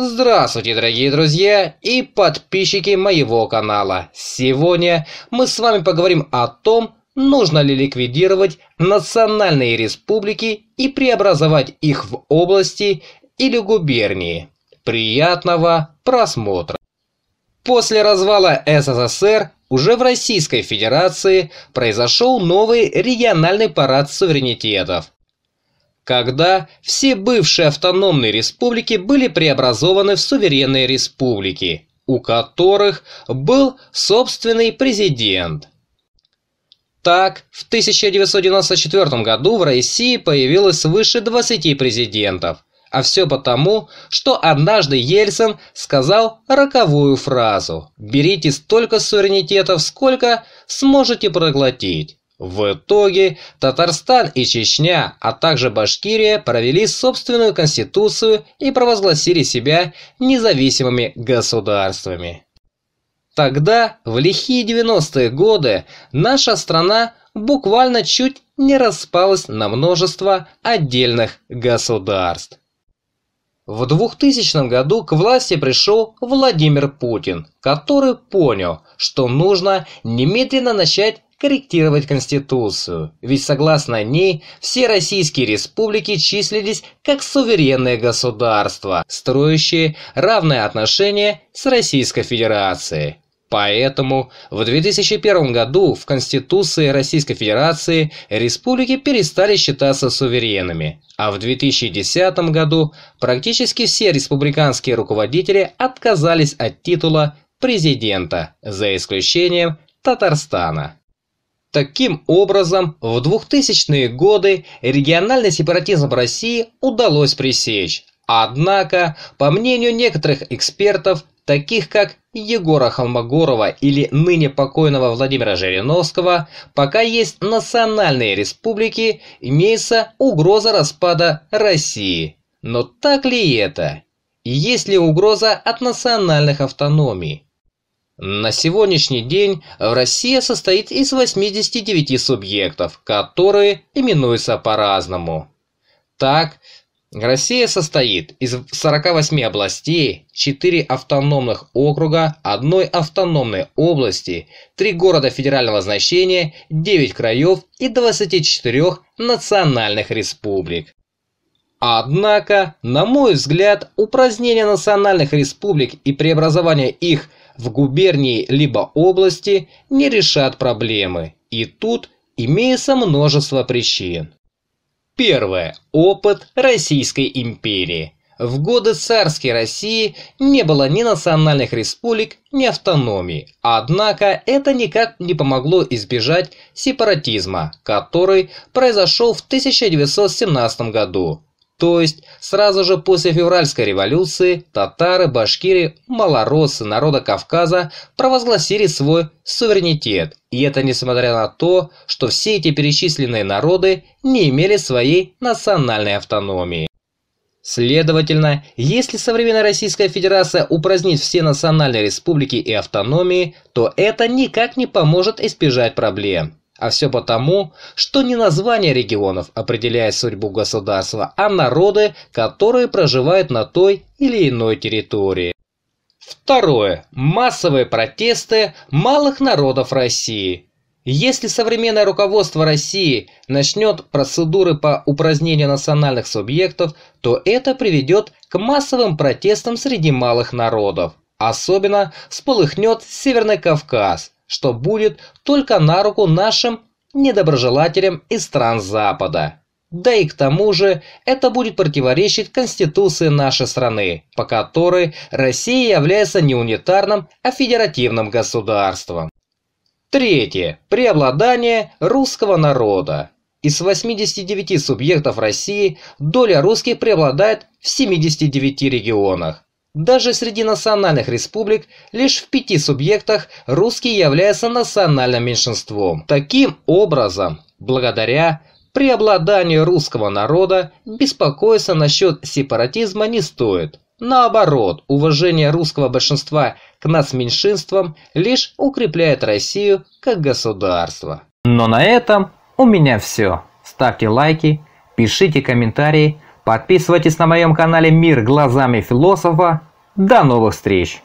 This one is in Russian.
Здравствуйте, дорогие друзья и подписчики моего канала. Сегодня мы с вами поговорим о том, нужно ли ликвидировать национальные республики и преобразовать их в области или губернии. Приятного просмотра! После развала СССР уже в Российской Федерации произошел новый региональный парад суверенитетов, когда все бывшие автономные республики были преобразованы в суверенные республики, у которых был собственный президент. Так, в 1994 году в России появилось свыше 20 президентов, а все потому, что однажды Ельцин сказал роковую фразу «Берите столько суверенитетов, сколько сможете проглотить». В итоге Татарстан и Чечня, а также Башкирия провели собственную конституцию и провозгласили себя независимыми государствами. Тогда, в лихие 90-е годы, наша страна буквально чуть не распалась на множество отдельных государств. В 2000 году к власти пришел Владимир Путин, который понял, что нужно немедленно начать корректировать Конституцию, ведь согласно ней все российские республики числились как суверенные государства, строящие равное отношение с Российской Федерацией. Поэтому в 2001 году в Конституции Российской Федерации республики перестали считаться суверенными, а в 2010 году практически все республиканские руководители отказались от титула президента, за исключением Татарстана. Таким образом, в 2000-е годы региональный сепаратизм России удалось пресечь. Однако, по мнению некоторых экспертов, таких как Егора Холмогорова или ныне покойного Владимира Жириновского, пока есть национальные республики, имеется угроза распада России. Но так ли это? Есть ли угроза от национальных автономий? На сегодняшний день Россия состоит из 89 субъектов, которые именуются по-разному. Так, Россия состоит из 48 областей, 4 автономных округа, 1 автономной области, 3 города федерального значения, 9 краев и 24 национальных республик. Однако, на мой взгляд, упразднение национальных республик и преобразование их в губернии либо области не решат проблемы, и тут имеется множество причин. Первое. Опыт Российской империи. В годы царской России не было ни национальных республик, ни автономии. Однако это никак не помогло избежать сепаратизма, который произошел в 1917 году. То есть сразу же после февральской революции татары, башкиры, малороссы народа Кавказа провозгласили свой суверенитет. И это несмотря на то, что все эти перечисленные народы не имели своей национальной автономии. Следовательно, если современная Российская Федерация упразднит все национальные республики и автономии, то это никак не поможет избежать проблем. А все потому, что не название регионов определяет судьбу государства, а народы, которые проживают на той или иной территории. Второе. Массовые протесты малых народов России. Если современное руководство России начнет процедуры по упразднению национальных субъектов, то это приведет к массовым протестам среди малых народов. Особенно сполыхнет Северный Кавказ – что будет только на руку нашим недоброжелателям из стран Запада. Да и к тому же это будет противоречить Конституции нашей страны, по которой Россия является не унитарным, а федеративным государством. Третье. Преобладание русского народа. Из 89 субъектов России доля русских преобладает в 79 регионах. Даже среди национальных республик лишь в пяти субъектах русский является национальным меньшинством. Таким образом, благодаря преобладанию русского народа, беспокоиться насчет сепаратизма не стоит. Наоборот, уважение русского большинства к нас меньшинствам лишь укрепляет Россию как государство. Но на этом у меня все. Ставьте лайки, пишите комментарии, подписывайтесь на моем канале «Мир глазами философа», до новых встреч!